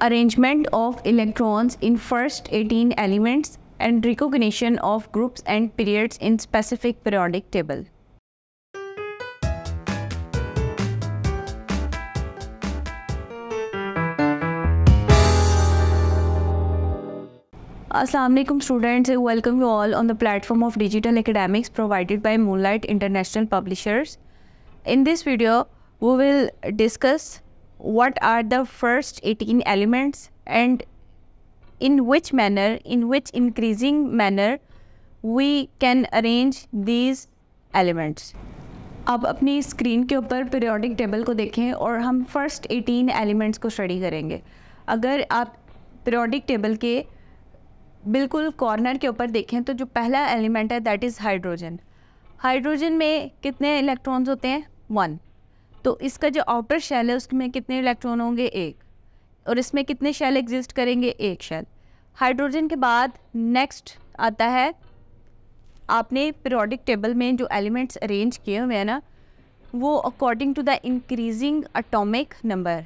arrangement of electrons in first 18 elements and recognition of groups and periods in specific periodic table. Assalamualaikum students, welcome you all on the platform of Digital Academics provided by Moonlight International Publishers. In this video, we will discuss what are the first 18 elements and in which manner, in which increasing manner we can arrange these elements. आप अपनी screen के ऊपर periodic table को देखें और हम first 18 elements को study करेंगे अगर आप पीरियोडिक टेबल के बिल्कुल कॉर्नर के ऊपर देखें तो जो पहला एलिमेंट है दैट इज़ हाइड्रोजन हाइड्रोजन में कितने इलेक्ट्रॉन्स होते हैं वन तो इसका जो आउटर शेल है उसमें कितने इलेक्ट्रॉन होंगे एक और इसमें कितने शेल एग्जिस्ट करेंगे एक शेल हाइड्रोजन के बाद नेक्स्ट आता है आपने पीरियोडिक टेबल में जो एलिमेंट्स अरेंज किए हुए हैं ना वो according to the increasing atomic number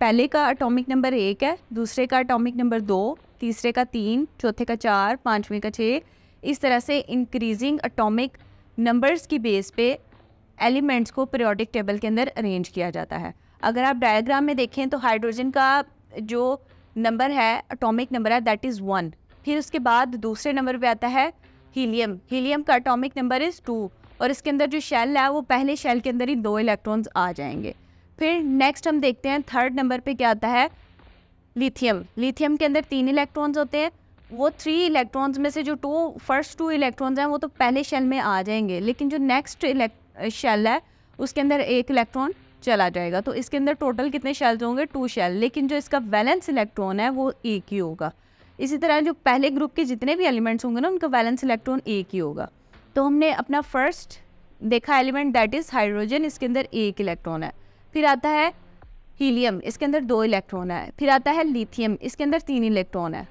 पहले का अटोमिक नंबर एक है दूसरे का अटोमिक नंबर दो तीसरे का तीन चौथे का चार पाँचवें का छः इस तरह से इंक्रीजिंग अटोमिक नंबर्स की बेस पे एलिमेंट्स को पीरियोडिक टेबल के अंदर अरेंज किया जाता है अगर आप डायग्राम में देखें तो हाइड्रोजन का जो नंबर है अटोमिक नंबर है दैट इज़ वन फिर उसके बाद दूसरे नंबर पर आता है हीलियम हीलियम का अटोमिक नंबर इज़ टू और इसके अंदर जो शेल है वो पहले शेल के अंदर ही दो इलेक्ट्रॉन्स आ जाएंगे फिर नेक्स्ट हम देखते हैं थर्ड नंबर पे क्या आता है लिथियम लिथियम के अंदर तीन इलेक्ट्रॉन्स होते हैं वो थ्री इलेक्ट्रॉन्स में से जो टू फर्स्ट टू इलेक्ट्रॉन्स हैं वो तो पहले शेल में आ जाएंगे लेकिन जो नेक्स्ट इलेक्ट शेल है उसके अंदर एक इलेक्ट्रॉन चला जाएगा तो इसके अंदर टोटल कितने शेल्स होंगे टू शेल लेकिन जो इसका बैलेंस इलेक्ट्रॉन है वो एक ही होगा इसी तरह जो पहले ग्रुप के जितने भी एलिमेंट्स होंगे ना उनका बैलेंस इलेक्ट्रॉन एक ही होगा तो हमने अपना फर्स्ट देखा एलिमेंट दैट इज़ हाइड्रोजन इसके अंदर एक इलेक्ट्रॉन है फिर आता है हीलियम इसके अंदर दो इलेक्ट्रॉन है फिर आता है लिथियम इसके अंदर तीन इलेक्ट्रॉन है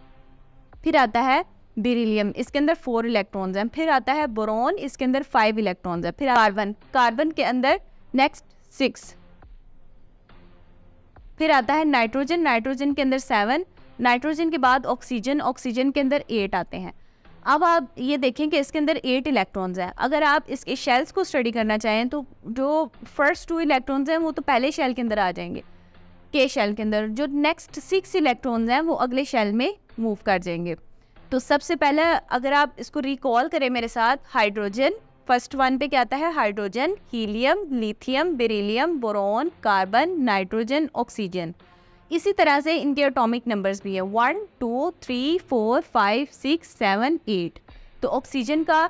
फिर आता है बेरिलियम इसके अंदर फोर इलेक्ट्रॉन्स हैं फिर आता है बोरोन इसके अंदर फाइव इलेक्ट्रॉन्स हैं फिर कार्बन कार्बन के अंदर नेक्स्ट सिक्स फिर आता है नाइट्रोजन नाइट्रोजन के अंदर सेवन नाइट्रोजन के बाद ऑक्सीजन ऑक्सीजन के अंदर एट आते हैं अब आप ये देखें कि इसके अंदर एट इलेक्ट्रॉन्स हैं अगर आप इसके शेल्स को स्टडी करना चाहें तो जो फर्स्ट टू इलेक्ट्रॉन्स हैं वो तो पहले शेल के अंदर आ जाएंगे के शेल के अंदर जो नेक्स्ट सिक्स इलेक्ट्रॉन्स हैं वो अगले शेल में मूव कर जाएंगे तो सबसे पहले अगर आप इसको रिकॉल करें मेरे साथ हाइड्रोजन फर्स्ट वन पे क्या आता है hydrogen helium lithium beryllium boron carbon nitrogen oxygen इसी तरह से इनके एटॉमिक नंबर्स भी है one two three four five six seven eight तो ऑक्सीजन का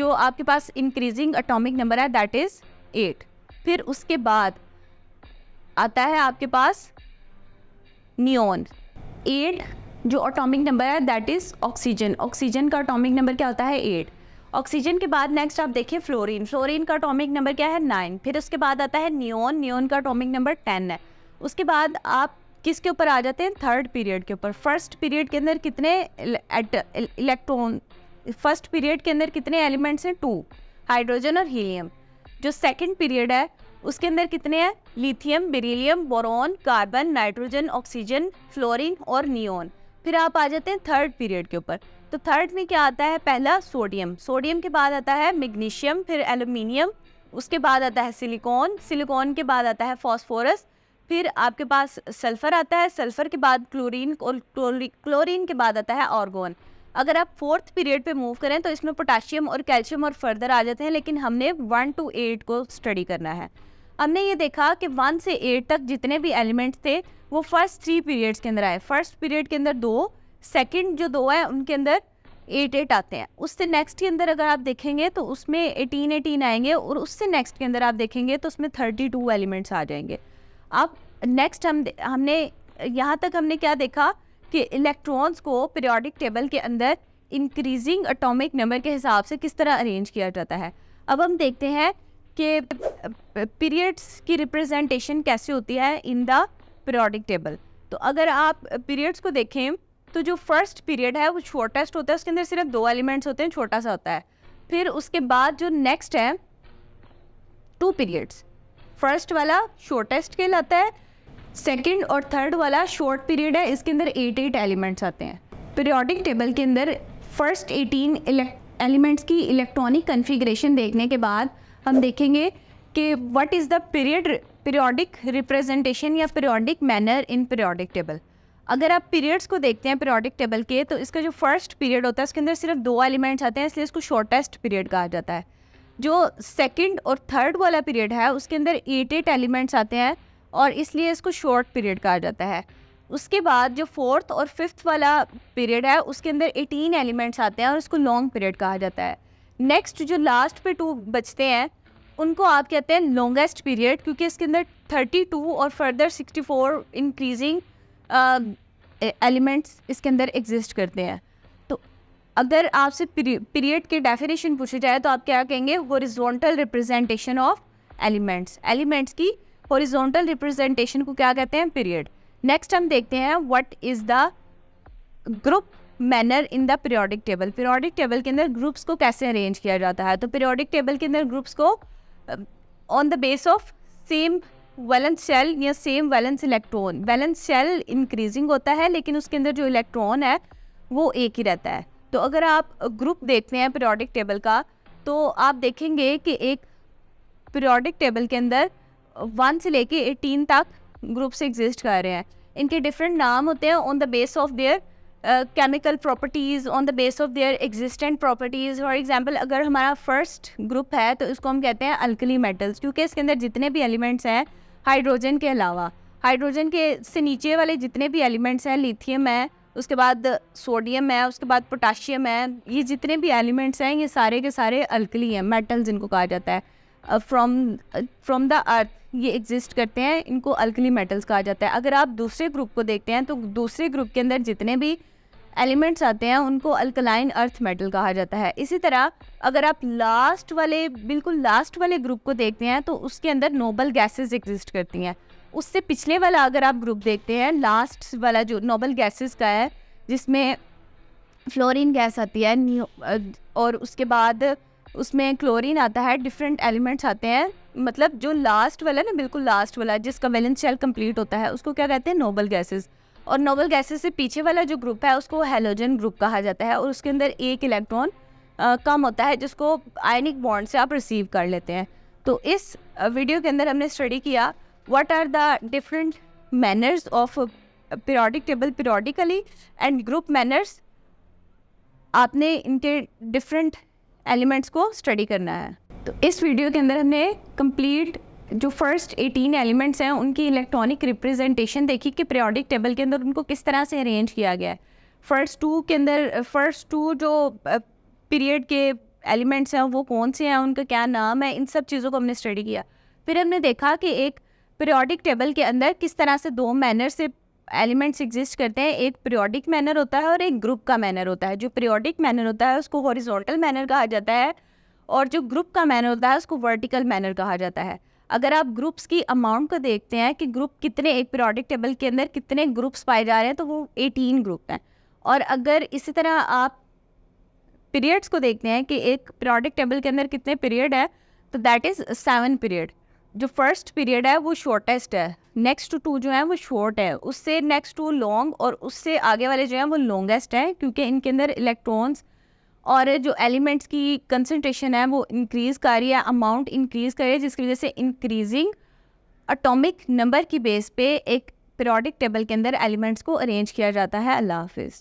जो आपके पास इंक्रीजिंग एटॉमिक नंबर है दैट इज़ एट फिर उसके बाद आता है आपके पास नियोन एट जो अटोमिक नंबर है दैट इज़ ऑक्सीजन ऑक्सीजन का अटोमिक नंबर क्या होता है एट ऑक्सीजन के बाद नेक्स्ट आप देखिए फ्लोरीन फ्लोरीन का अटोमिक नंबर क्या है नाइन फिर उसके बाद आता है नियोन नियोन का अटोमिक नंबर टेन है उसके बाद आप किसके ऊपर आ जाते हैं थर्ड पीरियड के ऊपर फर्स्ट पीरियड के अंदर कितने इलेक्ट्रॉन फर्स्ट पीरियड के अंदर कितने एलिमेंट्स हैं टू हाइड्रोजन और हीलियम जो सेकंड पीरियड है उसके अंदर कितने हैं lithium beryllium boron carbon nitrogen oxygen fluorine और नियोन फिर आप आ जाते हैं थर्ड पीरियड के ऊपर तो थर्ड में क्या आता है पहला सोडियम सोडियम के बाद आता है मैग्नीशियम फिर एल्यूमिनियम उसके बाद आता है सिलिकॉन सिलिकॉन के बाद आता है फॉस्फोरस फिर आपके पास सल्फ़र आता है सल्फ़र के बाद क्लोरीन और क्लोरीन के बाद आता है ऑर्गोन अगर आप फोर्थ पीरियड पे मूव करें तो इसमें पोटाशियम और कैल्शियम और फर्दर आ जाते हैं लेकिन हमने वन टू एट को स्टडी करना है हमने ये देखा कि वन से एट तक जितने भी एलिमेंट थे वो फर्स्ट थ्री पीरियड्स के अंदर आए फर्स्ट पीरियड के अंदर दो सेकंड जो दो है उनके अंदर एट एट आते हैं उससे नेक्स्ट के अंदर अगर आप देखेंगे तो उसमें एटीन एटीन आएंगे और उससे नेक्स्ट के अंदर आप देखेंगे तो उसमें थर्टी टू एलिमेंट्स आ जाएंगे अब नेक्स्ट हम हमने यहाँ तक हमने क्या देखा कि इलेक्ट्रॉन्स को पीरियोडिक टेबल के अंदर इंक्रीजिंग अटोमिक नंबर के हिसाब से किस तरह अरेंज किया जाता है अब हम देखते हैं कि पीरियड्स की रिप्रेजेंटेशन कैसे होती है इन द पीरियोडिक टेबल तो अगर आप पीरियड्स को देखें तो जो फर्स्ट पीरियड है वो छोटेस्ट होता है उसके अंदर सिर्फ दो एलिमेंट्स होते हैं छोटा सा होता है फिर उसके बाद जो नेक्स्ट है टू पीरियड्स फर्स्ट वाला शॉर्टेस्ट कहलाता है सेकंड और थर्ड वाला शॉर्ट पीरियड है इसके अंदर एट एट एलिमेंट्स आते हैं पीरियोडिक टेबल के अंदर फर्स्ट एटीन एलिमेंट्स की इलेक्ट्रॉनिक कन्फिग्रेशन देखने के बाद हम देखेंगे कि what is the period periodic representation या periodic manner in periodic table अगर आप पीरियड्स को देखते हैं पीरियोडिक टेबल के तो इसका जो फर्स्ट पीरियड होता है उसके अंदर सिर्फ दो एलिमेंट्स आते हैं इसलिए इसको शॉर्टेस्ट पीरियड कहा जाता है जो सेकंड और थर्ड वाला पीरियड है उसके अंदर एट एट एलिमेंट्स आते हैं और इसलिए इसको शॉर्ट पीरियड कहा जाता है उसके बाद जो फोर्थ और फिफ्थ वाला पीरियड है उसके अंदर एटीन एलिमेंट्स आते हैं और इसको लॉन्ग पीरियड कहा जाता है नेक्स्ट जो लास्ट पे टू बचते हैं उनको आप कहते हैं लॉन्गेस्ट पीरियड क्योंकि इसके अंदर 32 और फर्दर 64 इंक्रीजिंग एलिमेंट्स इसके अंदर एग्जिस्ट करते हैं तो अगर आपसे पीरियड के डेफिनेशन पूछे जाए तो आप क्या कहेंगे horizontal representation of elements elements की हॉरिजॉन्टल रिप्रेजेंटेशन को क्या कहते हैं पीरियड नेक्स्ट हम देखते हैं what is the group manner in the periodic table periodic table के अंदर ग्रुप्स को कैसे अरेंज किया जाता है तो पीरियोडिक टेबल के अंदर ग्रुप्स को on the base of same valence shell या same valence electron valence shell increasing होता है लेकिन उसके अंदर जो इलेक्ट्रॉन है वो एक ही रहता है तो अगर आप ग्रुप देखते हैं पीरियोडिक टेबल का तो आप देखेंगे कि एक पीरियोडिक टेबल के अंदर वन से लेके एटीन तक ग्रुप्स एग्जिस्ट कर रहे हैं इनके डिफरेंट नाम होते हैं on the base of their chemical properties on the base of their existent properties for example अगर हमारा फर्स्ट ग्रुप है तो इसको हम कहते हैं अल्कली मेटल्स क्योंकि इसके अंदर जितने भी एलिमेंट्स हैं हाइड्रोजन के अलावा हाइड्रोजन के से नीचे वाले जितने भी एलिमेंट्स हैं लिथियम है उसके बाद सोडियम है उसके बाद पोटाशियम है ये जितने भी एलिमेंट्स हैं ये सारे के सारे अल्कली हैं मेटल्स इनको कहा जाता है फ्रॉम फ्रॉम द अर्थ ये एग्जिस्ट करते हैं इनको अल्कली मेटल्स कहा जाता है अगर आप दूसरे ग्रुप को देखते हैं तो दूसरे ग्रुप के अंदर जितने भी एलिमेंट्स आते हैं उनको अल्कलाइन अर्थ मेटल कहा जाता है इसी तरह अगर आप लास्ट वाले बिल्कुल लास्ट वाले ग्रुप को देखते हैं तो उसके अंदर नोबल गैसेस एग्जिस्ट करती हैं उससे पिछले वाला अगर आप ग्रुप देखते हैं लास्ट वाला जो नोबल गैसेस का है जिसमें फ्लोरीन गैस आती है और उसके बाद उसमें क्लोरीन आता है डिफरेंट एलिमेंट्स आते हैं मतलब जो लास्ट वाला ना बिल्कुल लास्ट वाला जिसका वैलेंस शेल कंप्लीट होता है उसको क्या कहते हैं नोबल गैसेज और नोबल गैसेस से पीछे वाला जो ग्रुप है उसको हेलोजन ग्रुप कहा जाता है और उसके अंदर एक इलेक्ट्रॉन कम होता है जिसको आयनिक बॉन्ड से आप रिसीव कर लेते हैं तो इस वीडियो के अंदर हमने स्टडी किया what are the different manners of periodic table periodically and group manners आपने इनके डिफरेंट एलिमेंट्स को स्टडी करना है तो इस वीडियो के अंदर हमने कंप्लीट जो फर्स्ट एटीन एलिमेंट्स हैं उनकी इलेक्ट्रॉनिक रिप्रेजेंटेशन देखिए कि पीरियोडिक टेबल के अंदर उनको किस तरह से अरेंज किया गया है फर्स्ट टू के अंदर फर्स्ट टू जो पीरियड के एलिमेंट्स हैं वो कौन से हैं उनका क्या नाम है इन सब चीज़ों को हमने स्टडी किया फिर हमने देखा कि एक पीरियोडिक टेबल के अंदर किस तरह से दो मैनर से एलिमेंट्स एग्जिस्ट करते हैं एक पीरियोडिक मैनर होता है और एक ग्रुप का मैनर होता है जो पीरियोडिक मैनर होता है उसको हॉरिजॉन्टल मैनर कहा जाता है और जो ग्रुप का मैनर होता है उसको वर्टिकल मैनर कहा जाता है अगर आप ग्रुप्स की अमाउंट को देखते हैं कि ग्रुप कितने एक पीरियोडिक टेबल के अंदर कितने ग्रुप्स पाए जा रहे हैं तो वो एटीन ग्रुप हैं और अगर इसी तरह आप पीरियड्स को देखते हैं कि एक पीरियोडिक टेबल के अंदर कितने पीरियड है तो दैट इज़ सेवन पीरियड जो फर्स्ट पीरियड है वो शॉर्टेस्ट है नेक्स्ट टू जो है वो शॉर्ट है उससे नेक्स्ट टू लॉन्ग और उससे आगे वाले जो है वो लॉन्गेस्ट है क्योंकि इनके अंदर इलेक्ट्रॉन्स और जो एलिमेंट्स की कंसनट्रेशन है वो इंक्रीज़ कर रही है अमाउंट इंक्रीज़ कर रही है जिसकी वजह से इंक्रीजिंग अटोमिक नंबर की बेस पे एक पीरियोडिक टेबल के अंदर एलिमेंट्स को अरेंज किया जाता है अल्लाह हाफिज़